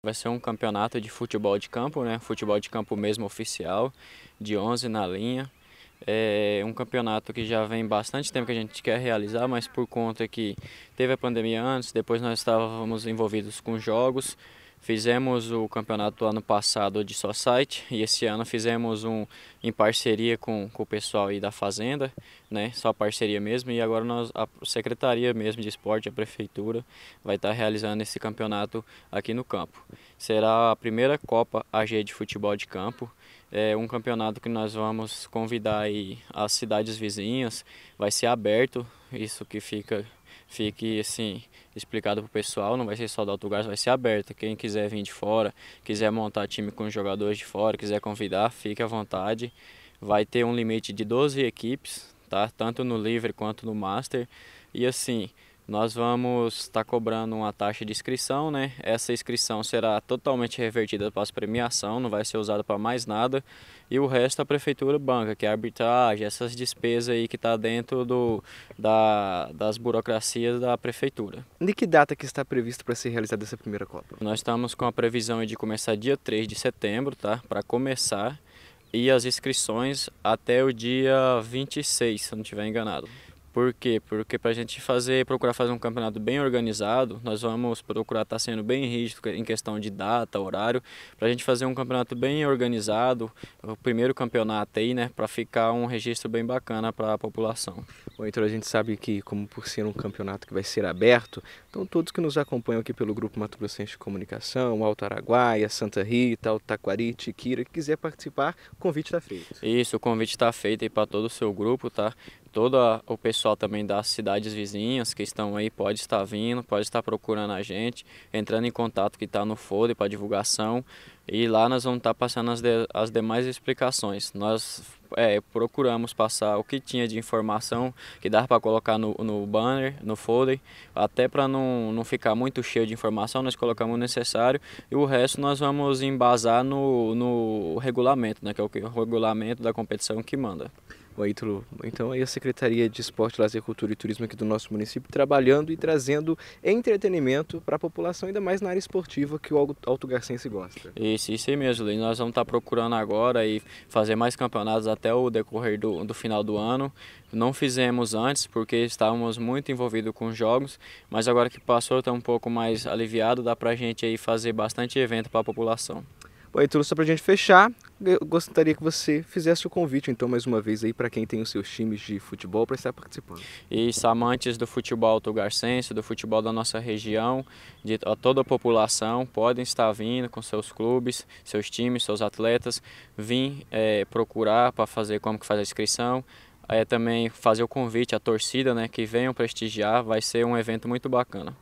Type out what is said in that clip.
Vai ser um campeonato de futebol de campo, né? Futebol de campo mesmo oficial, de 11 na linha. É um campeonato que já vem bastante tempo que a gente quer realizar, mas por conta que teve a pandemia antes, depois nós estávamos envolvidos com jogos, Fizemos o campeonato ano passado de Society e esse ano fizemos um em parceria com, com o pessoal aí da Fazenda, né? Só parceria mesmo. E agora nós, a Secretaria mesmo de Esporte, a Prefeitura, vai estar tá realizando esse campeonato aqui no campo. Será a primeira Copa AG de Futebol de Campo. É um campeonato que nós vamos convidar aí as cidades vizinhas, vai ser aberto, isso que fica, fique assim explicado pro pessoal, não vai ser só da Autogás, vai ser aberta. Quem quiser vir de fora, quiser montar time com jogadores de fora, quiser convidar, fique à vontade. Vai ter um limite de 12 equipes, tá? Tanto no livre quanto no master. E assim, nós vamos estar tá cobrando uma taxa de inscrição, né? Essa inscrição será totalmente revertida para as premiação, não vai ser usada para mais nada. E o resto a prefeitura banca, que é a arbitragem, essas despesas aí que está dentro do, da, das burocracias da prefeitura. De que data que está previsto para ser realizada essa primeira Copa? Nós estamos com a previsão de começar dia 3 de setembro, tá? Para começar. E as inscrições até o dia 26, se não estiver enganado. Por quê? Porque para a gente fazer, procurar fazer um campeonato bem organizado, nós vamos procurar estar tá sendo bem rígido em questão de data, horário, para a gente fazer um campeonato bem organizado, o primeiro campeonato aí, né, para ficar um registro bem bacana para a população. Bom, então a gente sabe que, como por ser um campeonato que vai ser aberto, então todos que nos acompanham aqui pelo Grupo Mato Grossense de Comunicação, Alto Araguaia, Santa Rita, Altaquari, Tiquira, que quiser participar, o convite está feito. Isso, o convite está feito aí para todo o seu grupo, tá? todo o pessoal também das cidades vizinhas que estão aí pode estar vindo, pode estar procurando a gente, entrando em contato que está no folder para divulgação. E lá nós vamos estar tá passando as, de, as demais explicações. Nós é, procuramos passar o que tinha de informação que dava para colocar no, no, banner, no folder, até para não, não ficar muito cheio de informação, nós colocamos o necessário e o resto nós vamos embasar no, no regulamento, né, que é o, que, o regulamento da competição que manda. Bom, Ítalo, então aí a Secretaria de Esporte, Lazer, Cultura e Turismo aqui do nosso município trabalhando e trazendo entretenimento para a população, ainda mais na área esportiva que o Alto Garcense gosta. E isso, isso aí mesmo, E Nós vamos estar tá procurando agora e fazer mais campeonatos até o decorrer do, do final do ano. Não fizemos antes porque estávamos muito envolvidos com jogos, mas agora que passou, está um pouco mais aliviado, dá para a gente aí fazer bastante evento para a população. Bom, Ítalo, então, só para a gente fechar, eu gostaria que você fizesse o convite, então, mais uma vez aí para quem tem os seus times de futebol para estar participando. Isso, amantes do futebol tugarcense, do futebol da nossa região, de toda a população, podem estar vindo com seus clubes, seus times, seus atletas, vir é, procurar para fazer como que faz a inscrição, é, também fazer o convite à torcida, né, que venham prestigiar, vai ser um evento muito bacana.